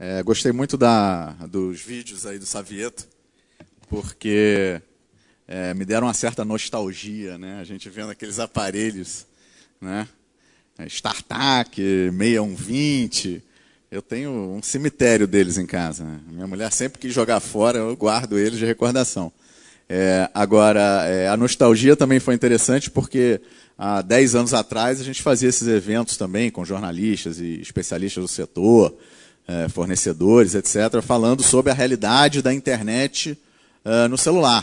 É, gostei muito da, dos vídeos aí do Savieto, porque é, me deram uma certa nostalgia, né? A gente vendo aqueles aparelhos, né? É, StarTAC, 6120. Eu tenho um cemitério deles em casa. Né? Minha mulher sempre que jogar fora, eu guardo eles de recordação. É, agora, é, a nostalgia também foi interessante porque há 10 anos atrás a gente fazia esses eventos também com jornalistas e especialistas do setor. É, fornecedores, etc., falando sobre a realidade da internet uh, no celular.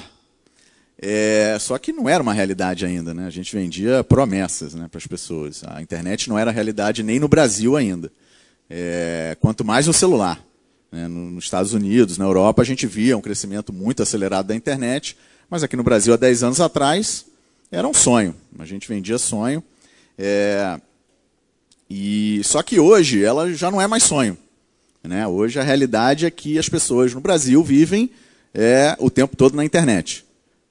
É, só que não era uma realidade ainda, né? A gente vendia promessas né, para as pessoas. A internet não era realidade nem no Brasil ainda. É, quanto mais no celular. Né? Nos Estados Unidos, na Europa, a gente via um crescimento muito acelerado da internet, mas aqui no Brasil, há 10 anos atrás, era um sonho. A gente vendia sonho. É, e Só que hoje ela já não é mais sonho. Né? Hoje a realidade é que as pessoas no Brasil vivem é, o tempo todo na internet.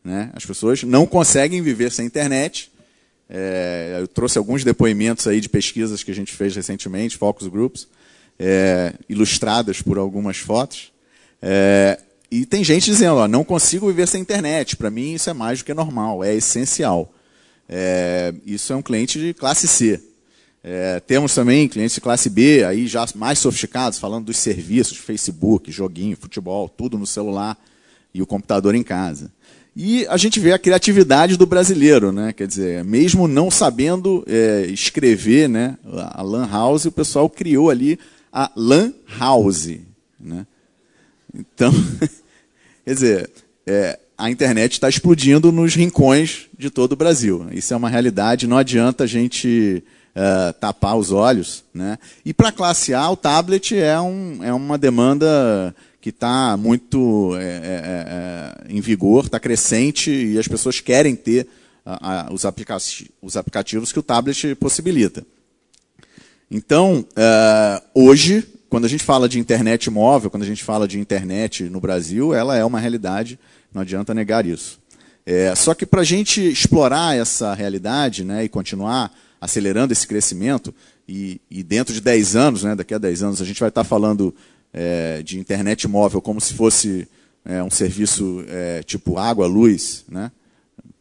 Né? As pessoas não conseguem viver sem internet. É, eu trouxe alguns depoimentos aí de pesquisas que a gente fez recentemente, focus groups, é, ilustradas por algumas fotos. É, e tem gente dizendo, ó, não consigo viver sem internet. Para mim isso é mais do que normal, é essencial. É, isso é um cliente de classe C. É, temos também clientes de classe B, aí já mais sofisticados, falando dos serviços, Facebook, joguinho, futebol, tudo no celular e o computador em casa. E a gente vê a criatividade do brasileiro, né? Quer dizer, mesmo não sabendo é, escrever, né, a lan house, o pessoal criou ali a lan house, né? Então, quer dizer, é, a internet está explodindo nos rincões de todo o Brasil. Isso é uma realidade. Não adianta a gente uh, tapar os olhos. Né? E para a classe A, o tablet é, um, é uma demanda que está muito é, é, em vigor, está crescente e as pessoas querem ter os, aplica os aplicativos que o tablet possibilita. Então, uh, hoje, quando a gente fala de internet móvel, quando a gente fala de internet no Brasil, ela é uma realidade, não adianta negar isso. É, só que para a gente explorar essa realidade né, e continuar acelerando esse crescimento, e, e dentro de 10 anos, né, daqui a 10 anos, a gente vai estar falando é, de internet móvel como se fosse é, um serviço é, tipo água, luz, né,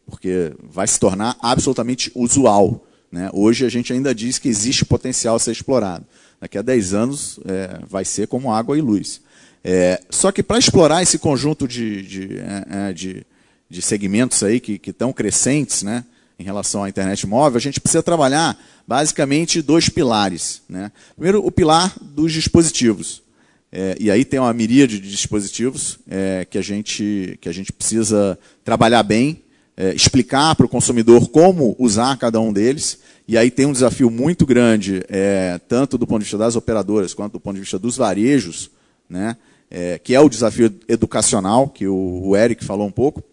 porque vai se tornar absolutamente usual. Né? Hoje a gente ainda diz que existe potencial a ser explorado. Daqui a 10 anos é, vai ser como água e luz. É, só que para explorar esse conjunto de, de, é, de, de segmentos aí que estão crescentes, né, em relação à internet móvel, a gente precisa trabalhar basicamente dois pilares. Né? Primeiro, o pilar dos dispositivos. É, e aí tem uma miríade de dispositivos é, que, a gente, que a gente precisa trabalhar bem, é, explicar para o consumidor como usar cada um deles. E aí tem um desafio muito grande, é, tanto do ponto de vista das operadoras quanto do ponto de vista dos varejos, né? É, que é o desafio educacional, que o, o Eric falou um pouco,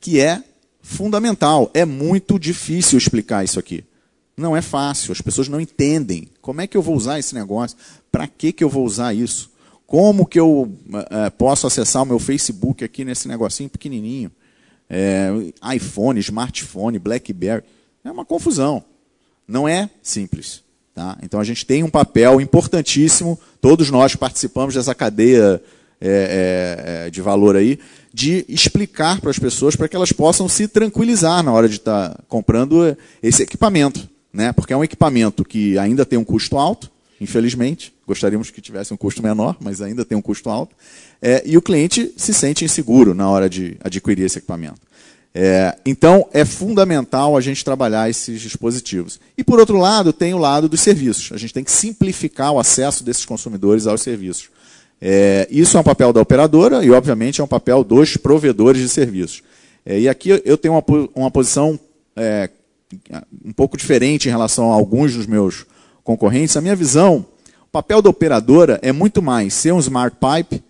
que é fundamental. É muito difícil explicar isso aqui. Não é fácil, as pessoas não entendem. Como é que eu vou usar esse negócio? Para que, que eu vou usar isso? Como que eu é, posso acessar o meu Facebook aqui nesse negocinho pequenininho? É, iPhone, smartphone, BlackBerry. É uma confusão. Não é simples. Tá? Então a gente tem um papel importantíssimo, todos nós participamos dessa cadeia é, é, é, de valor aí, de explicar para as pessoas para que elas possam se tranquilizar na hora de estar tá comprando esse equipamento. Né? Porque é um equipamento que ainda tem um custo alto, infelizmente. Gostaríamos que tivesse um custo menor, mas ainda tem um custo alto. É, e o cliente se sente inseguro na hora de adquirir esse equipamento. É, então, é fundamental a gente trabalhar esses dispositivos. E, por outro lado, tem o lado dos serviços. A gente tem que simplificar o acesso desses consumidores aos serviços. É, isso é um papel da operadora e, obviamente, é um papel dos provedores de serviços. É, e aqui eu tenho uma, uma posição é, um pouco diferente em relação a alguns dos meus concorrentes. A minha visão, o papel da operadora é muito mais ser um smart pipe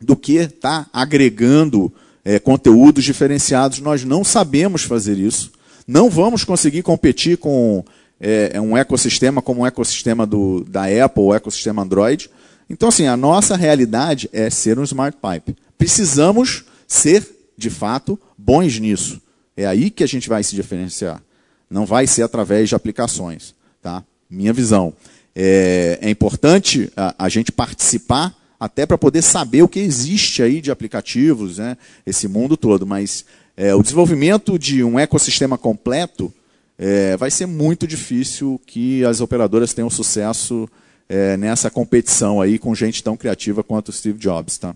do que estar tá agregando é, conteúdos diferenciados. Nós não sabemos fazer isso. Não vamos conseguir competir com é, um ecossistema como o ecossistema do, da Apple, o ecossistema Android. Então, assim, a nossa realidade é ser um smart pipe. Precisamos ser, de fato, bons nisso. É aí que a gente vai se diferenciar. Não vai ser através de aplicações. Tá? Minha visão. É, é importante a, a gente participar até para poder saber o que existe aí de aplicativos, né? esse mundo todo. Mas é, o desenvolvimento de um ecossistema completo é, vai ser muito difícil que as operadoras tenham sucesso é, nessa competição aí com gente tão criativa quanto o Steve Jobs. Tá?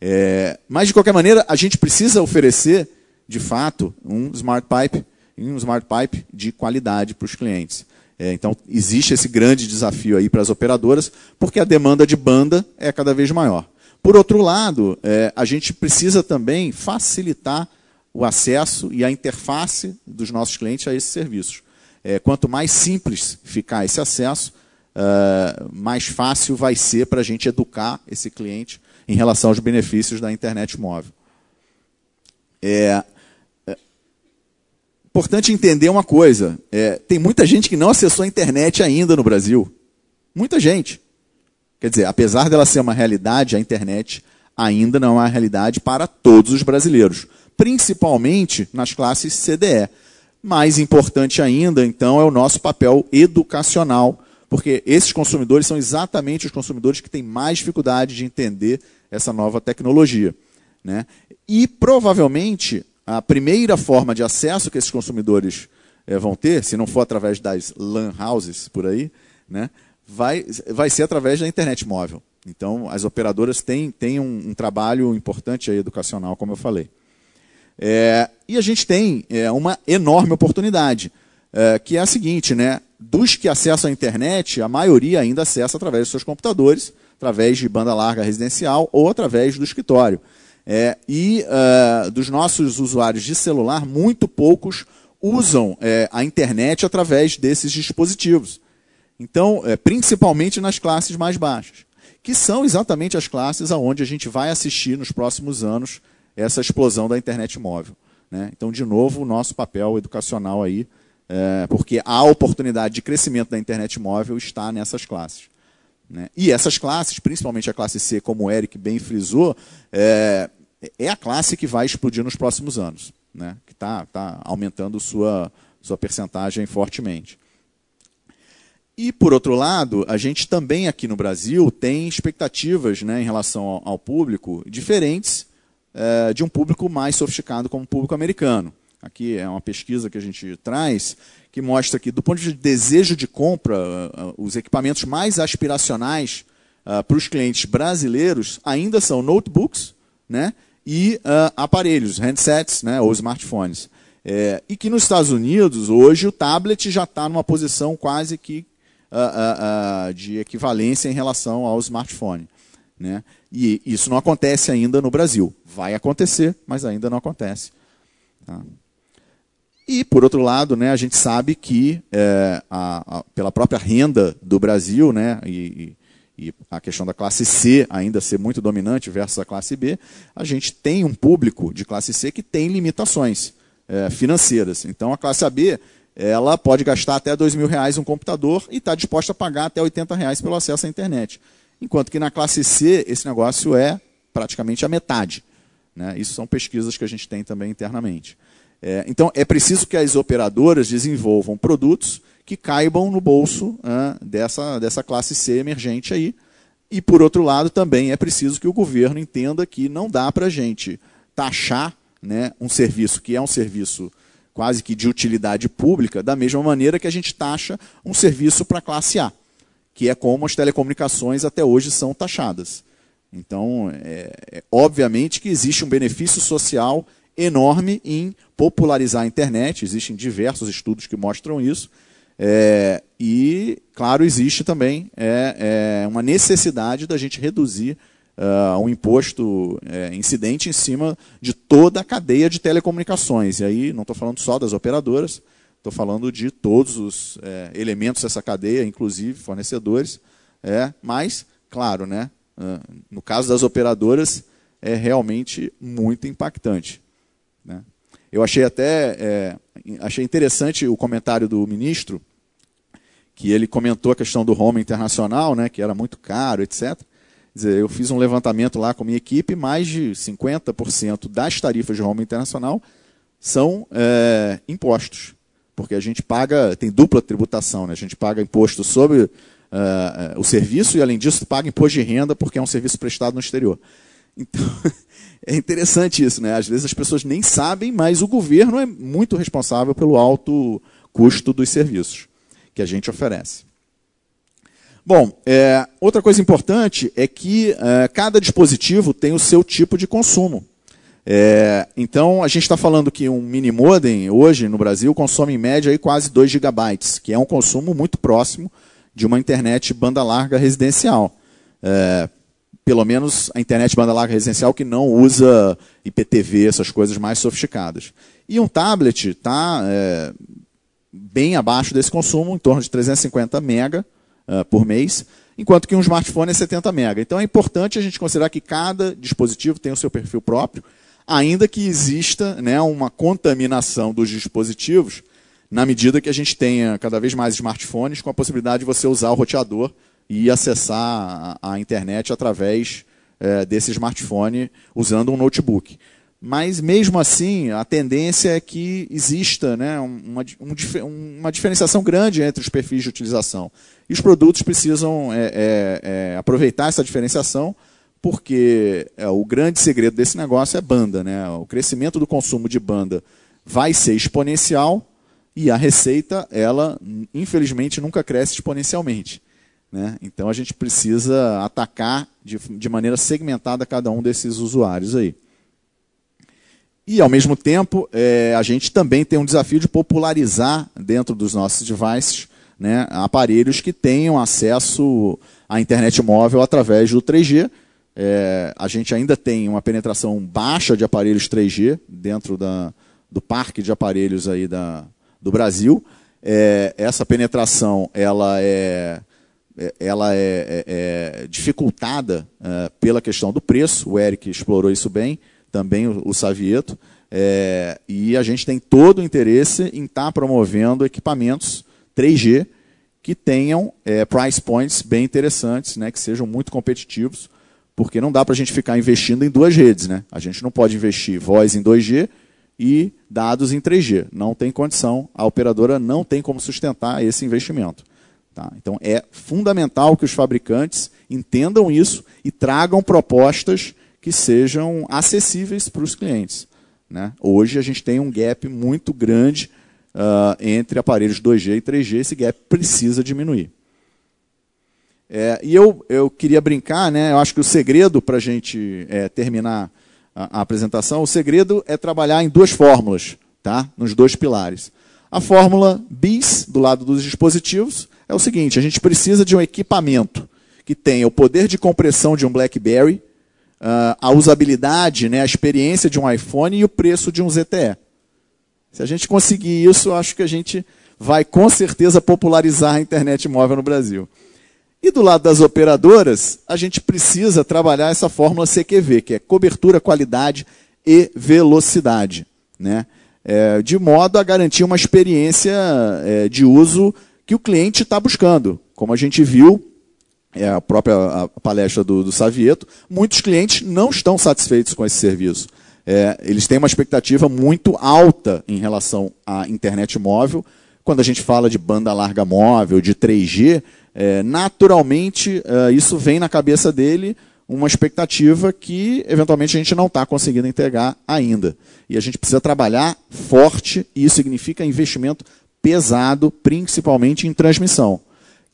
É, mas, de qualquer maneira, a gente precisa oferecer, de fato, um smart pipe, um smart pipe de qualidade para os clientes. É, então, existe esse grande desafio aí para as operadoras, porque a demanda de banda é cada vez maior. Por outro lado, é, a gente precisa também facilitar o acesso e a interface dos nossos clientes a esses serviços. É, quanto mais simples ficar esse acesso, ah, mais fácil vai ser para a gente educar esse cliente em relação aos benefícios da internet móvel. É, é importante entender uma coisa: é, tem muita gente que não acessou a internet ainda no Brasil. Muita gente. Quer dizer, apesar dela ser uma realidade, a internet ainda não é uma realidade para todos os brasileiros, principalmente nas classes CDE. Mais importante ainda, então, é o nosso papel educacional porque esses consumidores são exatamente os consumidores que têm mais dificuldade de entender essa nova tecnologia. Né? E provavelmente a primeira forma de acesso que esses consumidores é, vão ter, se não for através das LAN houses por aí, né, vai, vai ser através da internet móvel. Então, as operadoras têm, têm um, um trabalho importante aí, educacional, como eu falei. É, e a gente tem é, uma enorme oportunidade, que é a seguinte, né, dos que acessam a internet, a maioria ainda acessa através de seus computadores, através de banda larga residencial ou através do escritório. É, e uh, dos nossos usuários de celular, muito poucos usam é, a internet através desses dispositivos. Então, é, principalmente nas classes mais baixas, que são exatamente as classes aonde a gente vai assistir nos próximos anos essa explosão da internet móvel. Né? Então, de novo, o nosso papel educacional aí é, porque a oportunidade de crescimento da internet móvel está nessas classes. Né? E essas classes, principalmente a classe C, como o Eric bem frisou, é, é a classe que vai explodir nos próximos anos, né? que está tá aumentando sua, sua percentagem fortemente. E, por outro lado, a gente também aqui no Brasil tem expectativas né, em relação ao, público diferentes é, de um público mais sofisticado como o público americano aqui é uma pesquisa que a gente traz, que mostra que, do ponto de desejo de compra, ah, ah, os equipamentos mais aspiracionais uh, para os clientes brasileiros ainda são notebooks né, e uh, aparelhos, handsets né, ou smartphones. É, e que nos Estados Unidos, hoje, o tablet já está numa posição quase que uh, de equivalência em relação ao smartphone. Né? E isso não acontece ainda no Brasil. Vai acontecer, mas ainda não acontece. Tá? E, por outro lado, né, a gente sabe que, é, a, a, pela própria renda do Brasil, né, e, e, a questão da classe C ainda ser muito dominante versus a classe B, a gente tem um público de classe C que tem limitações é, financeiras. Então, a classe AB ela pode gastar até dois mil reais um computador e está disposta a pagar até 80 reais pelo acesso à internet. Enquanto que na classe C, esse negócio é praticamente a metade. Né? Isso são pesquisas que a gente tem também internamente. É, então, é preciso que as operadoras desenvolvam produtos que caibam no bolso dessa, dessa classe C emergente aí. E, por outro lado, também é preciso que o governo entenda que não dá para a gente taxar né, um serviço que é um serviço quase que de utilidade pública, da mesma maneira que a gente taxa um serviço para a classe A, que é como as telecomunicações até hoje são taxadas. Então, é, é, obviamente que existe um benefício social enorme em popularizar a internet. Existem diversos estudos que mostram isso. É, e, claro, existe também é, é uma necessidade da gente reduzir uh, ah, um imposto é, incidente em cima de toda a cadeia de telecomunicações. E aí não estou falando só das operadoras, estou falando de todos os é, elementos dessa cadeia, inclusive fornecedores. É, mas, claro, né, uh, no caso das operadoras, é realmente muito impactante. Né? Eu achei até é, achei interessante o comentário do ministro, que ele comentou a questão do home internacional, né, que era muito caro, etc. Dizer, eu fiz um levantamento lá com a minha equipe, mais de 50% das tarifas de home internacional são é, impostos, porque a gente paga, tem dupla tributação, né? a gente paga imposto sobre uh, o serviço e, além disso, paga imposto de renda porque é um serviço prestado no exterior. Então, É interessante isso, né? Às vezes as pessoas nem sabem, mas o governo é muito responsável pelo alto custo dos serviços que a gente oferece. Bom, é, outra coisa importante é que é, cada dispositivo tem o seu tipo de consumo. É, então, a gente está falando que um mini modem, hoje no Brasil, consome em média aí, quase 2 gigabytes, que é um consumo muito próximo de uma internet banda larga residencial. É, pelo menos a internet banda larga residencial que não usa IPTV, essas coisas mais sofisticadas. E um tablet está é, bem abaixo desse consumo, em torno de 350 mega uh, por mês, enquanto que um smartphone é 70 mega. Então é importante a gente considerar que cada dispositivo tem o seu perfil próprio, ainda que exista né, uma contaminação dos dispositivos, na medida que a gente tenha cada vez mais smartphones com a possibilidade de você usar o roteador e acessar a, a internet através é, desse smartphone usando um notebook. Mas mesmo assim, a tendência é que exista né, uma, um, uma diferenciação grande entre os perfis de utilização. E os produtos precisam é, é, é aproveitar essa diferenciação, porque é, o grande segredo desse negócio é banda. Né? O crescimento do consumo de banda vai ser exponencial e a receita, ela, infelizmente, nunca cresce exponencialmente. Né? Então a gente precisa atacar de, de maneira segmentada cada um desses usuários aí. E ao mesmo tempo, é, a gente também tem um desafio de popularizar dentro dos nossos devices né, aparelhos que tenham acesso à internet móvel através do 3G. É, a gente ainda tem uma penetração baixa de aparelhos 3G dentro da, do parque de aparelhos aí da, do Brasil. É, essa penetração ela é ela é, é, é dificultada é, pela questão do preço, o Eric explorou isso bem, também o, o Savieto, é, e a gente tem todo o interesse em estar tá promovendo equipamentos 3G que tenham é, price points bem interessantes, né, que sejam muito competitivos, porque não dá para a gente ficar investindo em duas redes. Né? A gente não pode investir voz em 2G e dados em 3G. Não tem condição, a operadora não tem como sustentar esse investimento. Tá? Então é fundamental que os fabricantes entendam isso e tragam propostas que sejam acessíveis para os clientes. Né? Hoje a gente tem um gap muito grande uh, entre aparelhos 2G e 3G, esse gap precisa diminuir. É, e eu, eu queria brincar, né? eu acho que o segredo para a gente é, terminar a, a apresentação, o segredo é trabalhar em duas fórmulas, tá? nos dois pilares. A fórmula BIS, do lado dos dispositivos, é o seguinte: a gente precisa de um equipamento que tenha o poder de compressão de um BlackBerry, ah, a usabilidade, né, a experiência de um iPhone e o preço de um ZTE. Se a gente conseguir isso, acho que a gente vai com certeza popularizar a internet móvel no Brasil. E do lado das operadoras, a gente precisa trabalhar essa fórmula CQV, que é cobertura, qualidade e velocidade, né? É, de modo a garantir uma experiência é, de uso que o cliente está buscando. Como a gente viu, é a própria palestra do, do Savieto, muitos clientes não estão satisfeitos com esse serviço. É, eles têm uma expectativa muito alta em relação à internet móvel. Quando a gente fala de banda larga móvel, de 3G, é, naturalmente é, isso vem na cabeça dele uma expectativa que eventualmente a gente não está conseguindo entregar ainda. E a gente precisa trabalhar forte, e isso significa investimento pesado, principalmente em transmissão,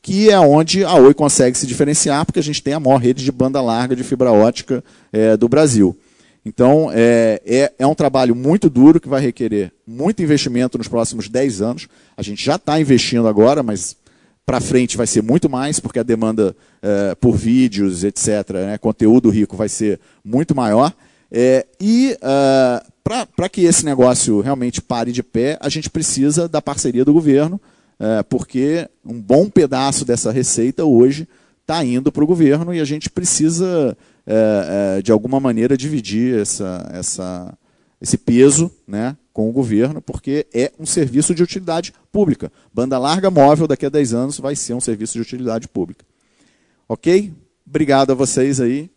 que é onde a Oi consegue se diferenciar, porque a gente tem a maior rede de banda larga de fibra ótica é, do Brasil. Então, é, é, é, um trabalho muito duro que vai requerer muito investimento nos próximos 10 anos. A gente já está investindo agora, mas para frente vai ser muito mais, porque a demanda é, por vídeos, etc., né, conteúdo rico vai ser muito maior. É, e uh, para que esse negócio realmente pare de pé, a gente precisa da parceria do governo, é, porque um bom pedaço dessa receita hoje está indo para o governo e a gente precisa, é, é, de alguma maneira, dividir essa, essa, esse peso né, com o governo, porque é um serviço de utilidade pública. Banda larga móvel, daqui a 10 anos, vai ser um serviço de utilidade pública. Ok? Obrigado a vocês aí.